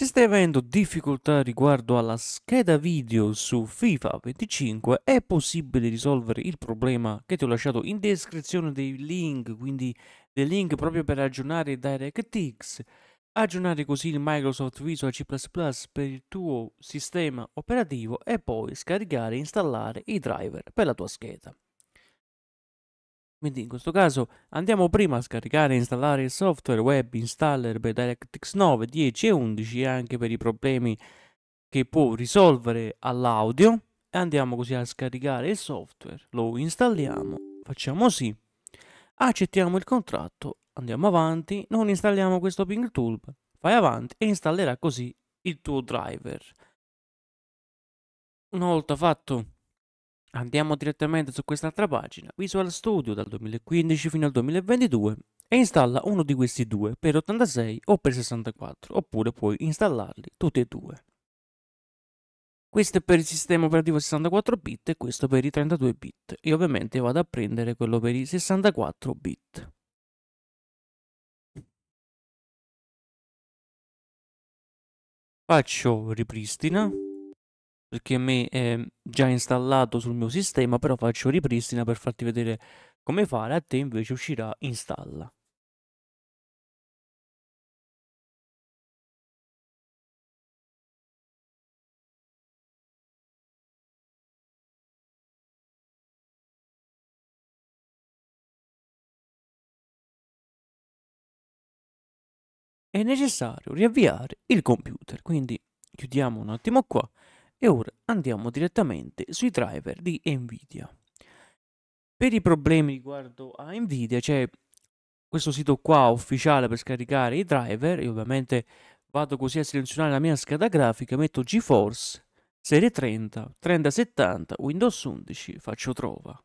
Se stai avendo difficoltà riguardo alla scheda video su FIFA 25 è possibile risolvere il problema che ti ho lasciato in descrizione dei link, quindi dei link proprio per aggiornare DirectX. Aggiornare così il Microsoft Visual C++ per il tuo sistema operativo e poi scaricare e installare i driver per la tua scheda. Quindi in questo caso andiamo prima a scaricare e installare il software web installer per DirectX 9, 10 e 11 anche per i problemi che può risolvere all'audio e andiamo così a scaricare il software, lo installiamo, facciamo sì, accettiamo il contratto, andiamo avanti, non installiamo questo ping tool, vai avanti e installerà così il tuo driver. Una volta fatto Andiamo direttamente su quest'altra pagina, Visual Studio dal 2015 fino al 2022 e installa uno di questi due per 86 o per 64 oppure puoi installarli tutti e due. Questo è per il sistema operativo 64 bit e questo per i 32 bit e ovviamente vado a prendere quello per i 64 bit. Faccio ripristina perché a me è ehm, già installato sul mio sistema, però faccio ripristina per farti vedere come fare, a te invece uscirà installa. È necessario riavviare il computer, quindi chiudiamo un attimo qua e ora andiamo direttamente sui driver di Nvidia. Per i problemi riguardo a Nvidia c'è questo sito qua ufficiale per scaricare i driver Io ovviamente vado così a selezionare la mia scheda grafica, metto GeForce, serie 30, 3070, Windows 11, faccio trova.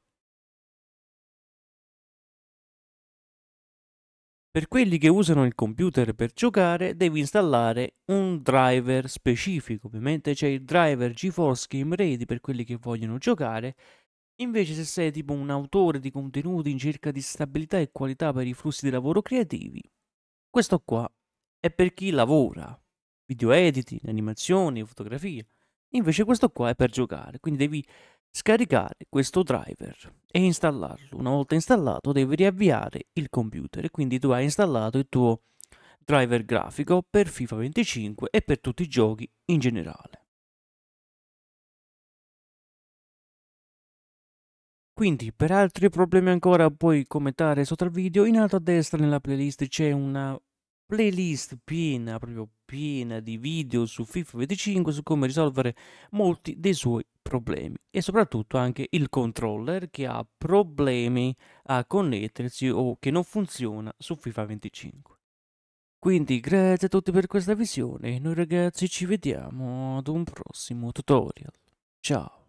Per quelli che usano il computer per giocare devi installare un driver specifico, ovviamente c'è il driver GeForce Game Ready per quelli che vogliono giocare, invece se sei tipo un autore di contenuti in cerca di stabilità e qualità per i flussi di lavoro creativi, questo qua è per chi lavora, video editing, animazioni, fotografia, invece questo qua è per giocare, quindi devi scaricare questo driver e installarlo. Una volta installato devi riavviare il computer e quindi tu hai installato il tuo driver grafico per FIFA 25 e per tutti i giochi in generale. Quindi per altri problemi ancora puoi commentare sotto al video, in alto a destra nella playlist c'è una playlist piena, proprio piena di video su FIFA 25 su come risolvere molti dei suoi problemi e soprattutto anche il controller che ha problemi a connettersi o che non funziona su FIFA 25. Quindi grazie a tutti per questa visione, e noi ragazzi ci vediamo ad un prossimo tutorial. Ciao!